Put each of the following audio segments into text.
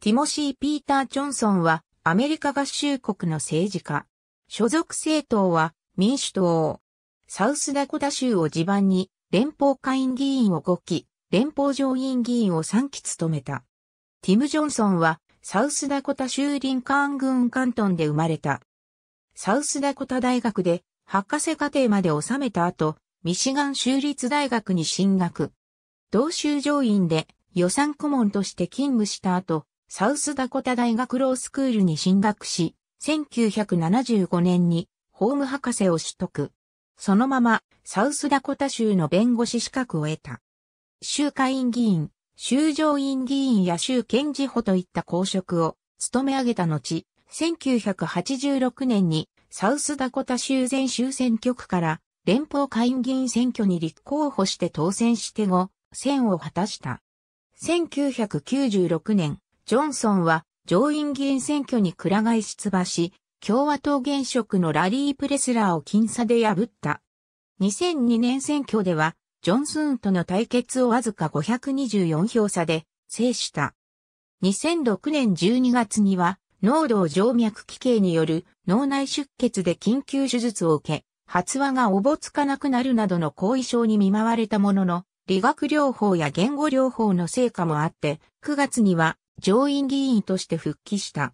ティモシー・ピーター・ジョンソンはアメリカ合衆国の政治家。所属政党は民主党。サウスダコタ州を地盤に連邦下院議員を5期、連邦上院議員を3期務めた。ティム・ジョンソンはサウスダコタ州リンカーン郡カントンで生まれた。サウスダコタ大学で博士課程まで収めた後、ミシガン州立大学に進学。同州上院で予算顧問として勤務した後、サウスダコタ大学ロースクールに進学し、1975年に法務博士を取得。そのままサウスダコタ州の弁護士資格を得た。州会員議員、州上院議員や州検事補といった公職を務め上げた後、1986年にサウスダコタ州全州選挙区から連邦会員議員選挙に立候補して当選して後、選を果たした。1996年、ジョンソンは上院議員選挙に倉替え出馬し、共和党現職のラリー・プレスラーを僅差で破った。2002年選挙では、ジョンスーンとの対決をわずか524票差で制した。2006年12月には、脳動静脈奇形による脳内出血で緊急手術を受け、発話がおぼつかなくなるなどの後遺症に見舞われたものの、理学療法や言語療法の成果もあって、9月には上院議員として復帰した。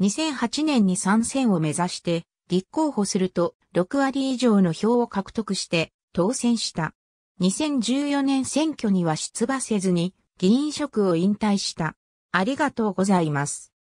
2008年に参戦を目指して立候補すると6割以上の票を獲得して当選した。2014年選挙には出馬せずに議員職を引退した。ありがとうございます。